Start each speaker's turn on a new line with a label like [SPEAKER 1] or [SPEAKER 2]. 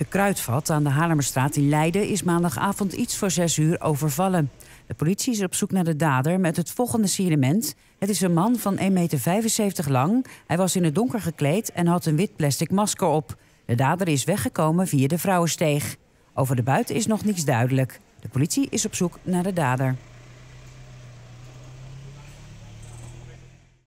[SPEAKER 1] De Kruidvat aan de Halemerstraat in Leiden is maandagavond iets voor zes uur overvallen. De politie is op zoek naar de dader met het volgende signalement. Het is een man van 1,75 meter lang. Hij was in het donker gekleed en had een wit plastic masker op. De dader is weggekomen via de Vrouwensteeg. Over de buiten is nog niets duidelijk. De politie is op zoek naar de dader.